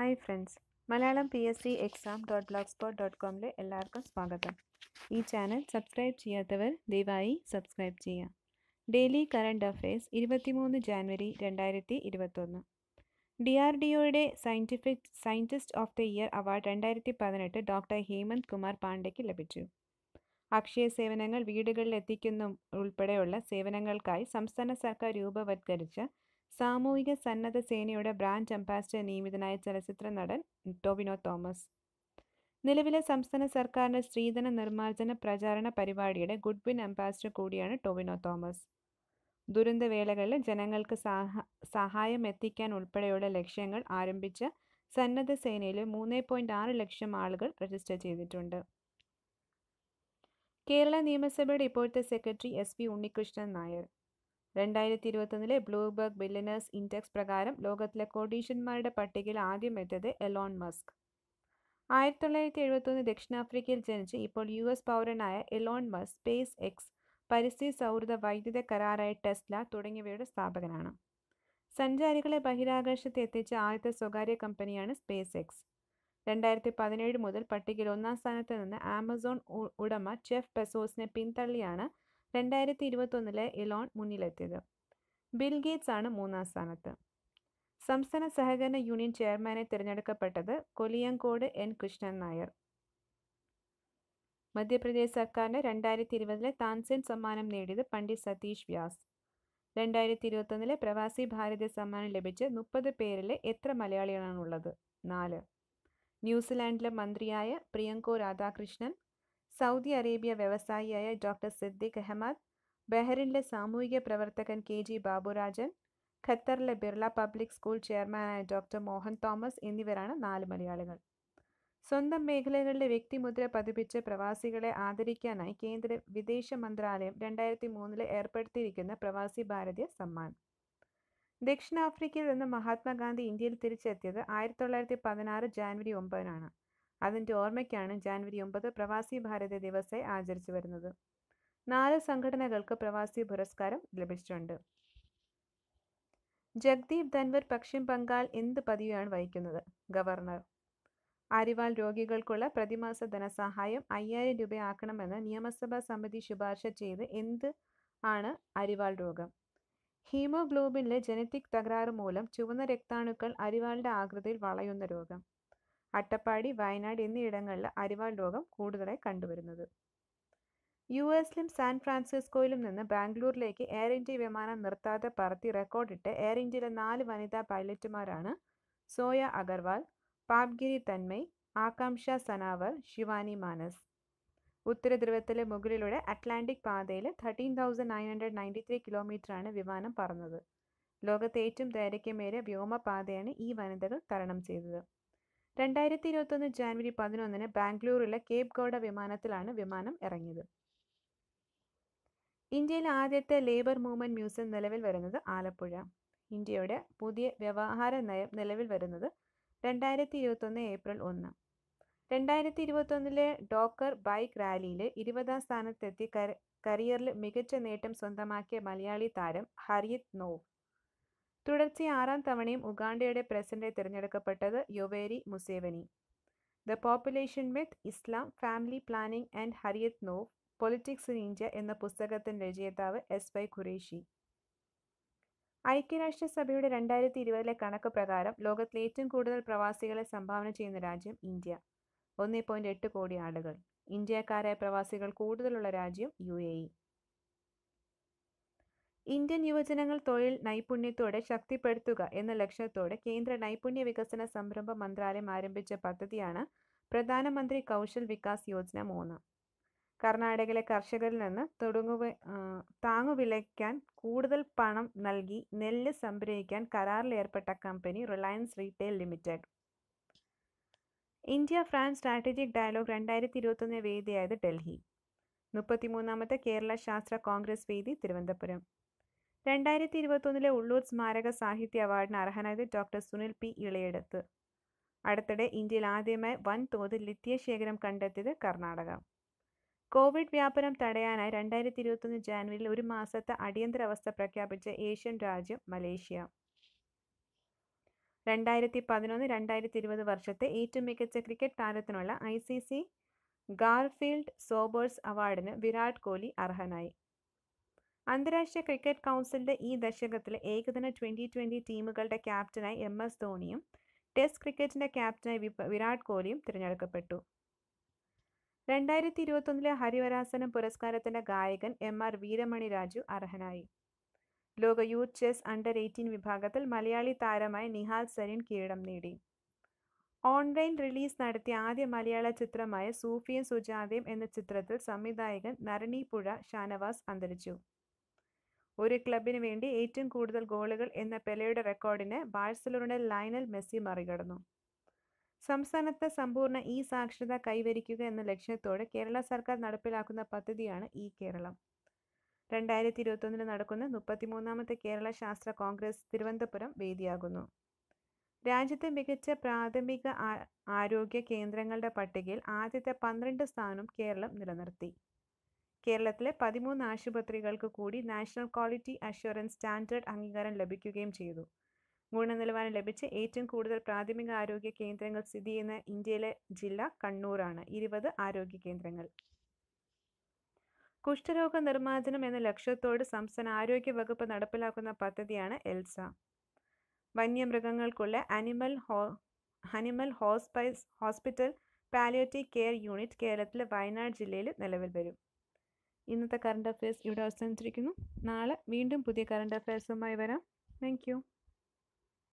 hi friends Malayalam P S C exam dot block spot dot കോമിൽ എല്ലാവർക്കും സ്വാഗതം ഈ ചാനൽ സബ്സ്ക്രൈബ് ചെയ്യാത്തവർ ദയവായി സബ്സ്ക്രൈബ് ചെയ്യാം ഡെയിലി കറണ്ട് അഫയേഴ്സ് ഇരുപത്തിമൂന്ന് ജാനുവരി രണ്ടായിരത്തി ഇരുപത്തൊന്ന് ഡി ആർ ഡി ഒയുടെ scientific scientist of the year award രണ്ടായിരത്തി പതിനെട്ട് ഡോക്ടർ ഹേമന്ത് കുമാർ പാണ്ഡെക്ക് ലഭിച്ചു അക്ഷയ സേവനങ്ങൾ വീടുകളിൽ എത്തിക്കുന്ന ഉൾപ്പെടെയുള്ള സേവനങ്ങൾക്കായി സംസ്ഥാന സർക്കാർ രൂപവത്കരിച്ച സാമൂഹിക സന്നദ്ധ സേനയുടെ ബ്രാൻഡ് അംബാസിഡർ നിയമിതനായ ചലച്ചിത്ര നടൻ ടോബിനോ തോമസ് നിലവിലെ സംസ്ഥാന സർക്കാരിൻ്റെ സ്ത്രീധന നിർമ്മാർജ്ജന പ്രചാരണ പരിപാടിയുടെ ഗുഡ്വിൻ അംബാസിഡർ കൂടിയാണ് ടോബിനോ തോമസ് ദുരന്തവേളകളിൽ ജനങ്ങൾക്ക് സഹായം എത്തിക്കാൻ ഉൾപ്പെടെയുള്ള ലക്ഷ്യങ്ങൾ ആരംഭിച്ച സന്നദ്ധ സേനയിൽ മൂന്ന് പോയിൻറ്റ് ആറ് ലക്ഷം ആളുകൾ രജിസ്റ്റർ ചെയ്തിട്ടുണ്ട് കേരള നിയമസഭയുടെ ഇപ്പോഴത്തെ secretary S P Unnikrishnan Nair രണ്ടായിരത്തി ഇരുപത്തൊന്നിലെ ബ്ലൂബർഗ് ബില്ലിനേഴ്സ് ഇൻഡെക്സ് പ്രകാരം ലോകത്തിലെ കോടീഷ്യന്മാരുടെ പട്ടികയിൽ ആദ്യം എത്തിയത് എലോൺ മസ്ക് ആയിരത്തി തൊള്ളായിരത്തി എഴുപത്തൊന്ന് ദക്ഷിണാഫ്രിക്കയിൽ ജനിച്ച് ഇപ്പോൾ യു എസ് പൗരനായ എലോൺ മസ്ക് സ്പേസ് എക്സ് പരിസ്ഥിതി സൗഹൃദ വൈദ്യുത കരാറായ ടെസ്ല തുടങ്ങിയവയുടെ സ്ഥാപകനാണ് സഞ്ചാരികളെ ബഹിരാകാശത്ത് എത്തിച്ച ആദ്യത്തെ സ്വകാര്യ കമ്പനിയാണ് സ്പേസ് എക്സ് രണ്ടായിരത്തി പതിനേഴ് മുതൽ പട്ടികയിൽ ഒന്നാം സ്ഥാനത്ത് നിന്ന് ആമസോൺ ഉടമ ജെഫ് ബെസോസിനെ പിന്തള്ളിയാണ് രണ്ടായിരത്തി ഇരുപത്തൊന്നിലെ എലോൺ മുന്നിലെത്തിയത് ബിൽ ഗേറ്റ്സ് ആണ് മൂന്നാം സ്ഥാനത്ത് സംസ്ഥാന സഹകരണ യൂണിയൻ ചെയർമാനെ തിരഞ്ഞെടുക്കപ്പെട്ടത് കൊലിയങ്കോട് എൻ കൃഷ്ണൻ നായർ മധ്യപ്രദേശ് സർക്കാരിൻ്റെ രണ്ടായിരത്തി ഇരുപതിലെ താൻസെൻ സമ്മാനം നേടിയത് പണ്ഡിറ്റ് സതീഷ് വ്യാസ് രണ്ടായിരത്തി ഇരുപത്തൊന്നിലെ പ്രവാസി ഭാരതീയ സമ്മാനം ലഭിച്ച് മുപ്പത് പേരിലെ എത്ര മലയാളികളാണുള്ളത് നാല് ന്യൂസിലാൻഡിലെ മന്ത്രിയായ പ്രിയങ്കോ രാധാകൃഷ്ണൻ സൗദി അറേബ്യ വ്യവസായിയായ ഡോക്ടർ സിദ്ദിഖ് അഹമ്മദ് ബഹറിനിലെ സാമൂഹിക പ്രവർത്തകൻ കെ ജി ബാബുരാജൻ ഖത്തറിലെ ബിർള പബ്ലിക് സ്കൂൾ ചെയർമാനായ ഡോക്ടർ മോഹൻ തോമസ് എന്നിവരാണ് നാല് മലയാളികൾ സ്വന്തം മേഖലകളിലെ വ്യക്തിമുദ്ര പതിപ്പിച്ച് പ്രവാസികളെ ആദരിക്കാനായി കേന്ദ്ര വിദേശ മന്ത്രാലയം രണ്ടായിരത്തി മൂന്നിൽ ഏർപ്പെടുത്തിയിരിക്കുന്ന പ്രവാസി ഭാരതീയ സമ്മാൻ ദക്ഷിണാഫ്രിക്കയിൽ നിന്ന് മഹാത്മാഗാന്ധി ഇന്ത്യയിൽ തിരിച്ചെത്തിയത് ആയിരത്തി തൊള്ളായിരത്തി പതിനാറ് ജാനുവരി ഒമ്പതിനാണ് അതിൻ്റെ ഓർമ്മയ്ക്കാണ് ജാനുവരി ഒമ്പത് പ്രവാസി ഭാരത ദിവസെ ആചരിച്ചു വരുന്നത് നാല് സംഘടനകൾക്ക് പ്രവാസി പുരസ്കാരം ലഭിച്ചിട്ടുണ്ട് ജഗ്ദീപ് ധൻവർ പശ്ചിം ബംഗാൾ എന്ത് പതിവാണ് വഹിക്കുന്നത് ഗവർണർ അരിവാൾ രോഗികൾക്കുള്ള പ്രതിമാസ ധനസഹായം അയ്യായിരം രൂപയാക്കണമെന്ന് നിയമസഭാ സമിതി ശുപാർശ ചെയ്ത് എന്ത് ആണ് അരിവാൾ രോഗം ഹീമോഗ്ലോബിനിലെ ജനറ്റിക് തകരാറ് മൂലം ചുവന്ന രക്താണുക്കൾ അരിവാളിൻ്റെ ആകൃതിയിൽ വളയുന്ന രോഗം അട്ടപ്പാടി വയനാട് എന്നിവിടങ്ങളിൽ അരിവാൾ രോഗം കൂടുതലായി കണ്ടുവരുന്നത് യു എസിലും സാൻ ഫ്രാൻസിസ്കോയിലും നിന്ന് ബാംഗ്ലൂരിലേക്ക് എയർ ഇന്ത്യ വിമാനം നിർത്താതെ പറത്തി റെക്കോർഡിട്ട് എയർ ഇന്ത്യയിലെ നാല് വനിതാ പൈലറ്റുമാരാണ് സോയ അഗർവാൾ പാപ്ഗിരി തന്മയ് ആകാംക്ഷ സനാവർ ശിവാനി മാനസ് ഉത്തര ധ്രുവത്തിലെ മുകളിലൂടെ അറ്റ്ലാന്റിക് പാതയിൽ thirteen thousand nine hundred ninety three കിലോമീറ്ററാണ് വിമാനം പറന്നത് ലോകത്തെ ഏറ്റവും ദൈർഘ്യമേറിയ വ്യോമപാതയാണ് ഈ വനിതകൾ തരണം ചെയ്തത് രണ്ടായിരത്തി ഇരുപത്തൊന്ന് ജാനുവരി പതിനൊന്നിന് ബാംഗ്ലൂരിലെ കേപ് ഗൗഡ വിമാനത്തിലാണ് വിമാനം ഇറങ്ങിയത് ഇന്ത്യയിലെ ആദ്യത്തെ ലേബർ മൂവ്മെന്റ് മ്യൂസിയം നിലവിൽ വരുന്നത് ആലപ്പുഴ ഇന്ത്യയുടെ പുതിയ വ്യവഹാര നയം നിലവിൽ വരുന്നത് രണ്ടായിരത്തി ഇരുപത്തൊന്ന് ഏപ്രിൽ ഒന്ന് രണ്ടായിരത്തി ഇരുപത്തൊന്നിലെ ഡോക്കർ ബൈക്ക് റാലിയിൽ ഇരുപതാം സ്ഥാനത്തെത്തി കരിയറിൽ മികച്ച നേട്ടം സ്വന്തമാക്കിയ മലയാളി താരം ഹരിത് നോവ് തുടർച്ചയായി ആറാം തവണയും ഉഗാണ്ടയുടെ പ്രസിഡന്റ് തിരഞ്ഞെടുക്കപ്പെട്ടത് Yoweri Museveni the population with Islam family planning and ഹരിയത് നോവ് പൊളിറ്റിക്സ് ഇൻ ഇന്ത്യ എന്ന പുസ്തകത്തിൻ്റെ രചയിതാവ് എസ് വൈ ഖുറേഷി ഐക്യരാഷ്ട്രസഭയുടെ രണ്ടായിരത്തി ഇരുപതിലെ കണക്ക് പ്രകാരം ലോകത്തിലെ ഏറ്റവും കൂടുതൽ പ്രവാസികളെ സംഭാവന ചെയ്യുന്ന രാജ്യം ഇന്ത്യ ഒന്നേ പോയിൻറ്റ് എട്ട് കോടി ആളുകൾ ഇന്ത്യക്കാരായ പ്രവാസികൾ കൂടുതലുള്ള രാജ്യം യു എ ഇ ഇന്ത്യൻ യുവജനങ്ങൾ തൊഴിൽ നൈപുണ്യത്തോടെ ശക്തിപ്പെടുത്തുക എന്ന ലക്ഷ്യത്തോടെ കേന്ദ്ര നൈപുണ്യ വികസന സംരംഭ മന്ത്രാലയം ആരംഭിച്ച പദ്ധതിയാണ് പ്രധാനമന്ത്രി കൗശൽ വികാസ് യോജന മൂന്ന് കർണാടകയിലെ കർഷകരിൽ നിന്ന് തുടങ്ങുക താങ്ങുവിളയ്ക്കാൻ കൂടുതൽ പണം നൽകി നെല്ല് സംഭരിക്കാൻ കരാറിലേർപ്പെട്ട company Reliance retail limited India France strategic dialogue രണ്ടായിരത്തി ഇരുപത്തൊന്ന് വേദിയായത് ഡൽഹി മുപ്പത്തിമൂന്നാമത്തെ കേരള ശാസ്ത്ര കോൺഗ്രസ് വേദി തിരുവനന്തപുരം രണ്ടായിരത്തി ഇരുപത്തൊന്നിലെ ഉള്ളൂർ സ്മാരക സാഹിത്യ അവാർഡിന് അർഹനായത് ഡോക്ടർ സുനിൽ പി ഇളയെടുത്ത് അടുത്തിടെ ഇന്ത്യയിൽ ആദ്യമായി വൻതോതിൽ ലിത്യ ശേഖരം കണ്ടെത്തിയത് കർണാടക കോവിഡ് വ്യാപനം തടയാനായി രണ്ടായിരത്തി ഇരുപത്തൊന്ന് ജാനുവരിയിൽ ഒരു മാസത്തെ അടിയന്തരാവസ്ഥ പ്രഖ്യാപിച്ച ഏഷ്യൻ രാജ്യം മലേഷ്യ രണ്ടായിരത്തി പതിനൊന്ന് രണ്ടായിരത്തി ഇരുപത് വർഷത്തെ ഏറ്റവും മികച്ച ക്രിക്കറ്റ് താരത്തിനുള്ള I C C Garfield Sobers അവാർഡിന് വിരാട് കോഹ്ലി അർഹനായി അന്താരാഷ്ട്ര ക്രിക്കറ്റ് കൗൺസിലിൻ്റെ ഈ ദശകത്തിലെ ഏകദിന ട്വൻ്റി ട്വൻ്റി ടീമുകളുടെ ക്യാപ്റ്റനായി എം എസ് ധോണിയും ടെസ്റ്റ് ക്രിക്കറ്റിൻ്റെ ക്യാപ്റ്റനായി വിരാട് കോഹ്ലിയും തിരഞ്ഞെടുക്കപ്പെട്ടു രണ്ടായിരത്തി ഇരുപത്തൊന്നിലെ ഹരിവരാസനം പുരസ്കാരത്തിൻ്റെ ഗായകൻ എം ആർ വീരമണി രാജു അർഹനായി ലോക യൂത്ത് ചെസ് അണ്ടർ എയ്റ്റീൻ വിഭാഗത്തിൽ മലയാളി താരമായ നിഹാൽ സരീൻ കിരീടം നേടി ഓൺലൈൻ റിലീസ് നടത്തിയ ആദ്യ മലയാള ചിത്രമായ സൂഫിയും സുജാതയും എന്ന ചിത്രത്തിൽ സംവിധായകൻ നരണിപ്പുഴ ഷാനവാസ് അന്തരിച്ചു ഒരു ക്ലബിന് വേണ്ടി ഏറ്റവും കൂടുതൽ ഗോളുകൾ എന്ന പെലയുടെ റെക്കോർഡിനെ ബാഴ്സലോണയുടെ ലൈനൽ മെസ്സി മറികടന്നു സംസ്ഥാനത്തെ സമ്പൂർണ്ണ ഇ സാക്ഷരത കൈവരിക്കുക എന്ന ലക്ഷ്യത്തോടെ കേരള സർക്കാർ നടപ്പിലാക്കുന്ന പദ്ധതിയാണ് ഇ കേരളം രണ്ടായിരത്തി ഇരുപത്തൊന്നിന് നടക്കുന്ന മുപ്പത്തിമൂന്നാമത്തെ കേരള ശാസ്ത്ര കോൺഗ്രസ് തിരുവനന്തപുരം വേദിയാകുന്നു രാജ്യത്തെ മികച്ച പ്രാഥമിക ആരോഗ്യ കേന്ദ്രങ്ങളുടെ പട്ടികയിൽ ആദ്യത്തെ പന്ത്രണ്ട് സ്ഥാനം കേരളം നിലനിർത്തി കേരളത്തിലെ പതിമൂന്ന് ആശുപത്രികൾക്ക് കൂടി നാഷണൽ ക്വാളിറ്റി അഷ്വറൻസ് സ്റ്റാൻഡേർഡ് അംഗീകാരം ലഭിക്കുകയും ചെയ്തു ഗുണനിലവാരം ലഭിച്ച ഏറ്റവും കൂടുതൽ പ്രാഥമിക ആരോഗ്യ കേന്ദ്രങ്ങൾ സ്ഥിതി ചെയ്യുന്ന ഇന്ത്യയിലെ ജില്ല കണ്ണൂരാണ് ഇരുപത് ആരോഗ്യ കേന്ദ്രങ്ങൾ കുഷ്ഠരോഗ നിർമ്മാർജ്ജനം എന്ന ലക്ഷ്യത്തോട് സംസ്ഥാന ആരോഗ്യ വകുപ്പ് നടപ്പിലാക്കുന്ന പദ്ധതിയാണ് എൽസ വന്യമൃഗങ്ങൾക്കുള്ള അനിമൽ ഹോ animal hospice hospital palliative care unit കേരളത്തിലെ വയനാട് ജില്ലയിൽ നിലവിൽ വരും ഇന്നത്തെ കറണ്ട് അഫയേഴ്സ് ഇവിടെ അവസാനിച്ചിരിക്കുന്നു നാളെ വീണ്ടും പുതിയ കറണ്ട് അഫയേഴ്സുമായി വരാം താങ്ക്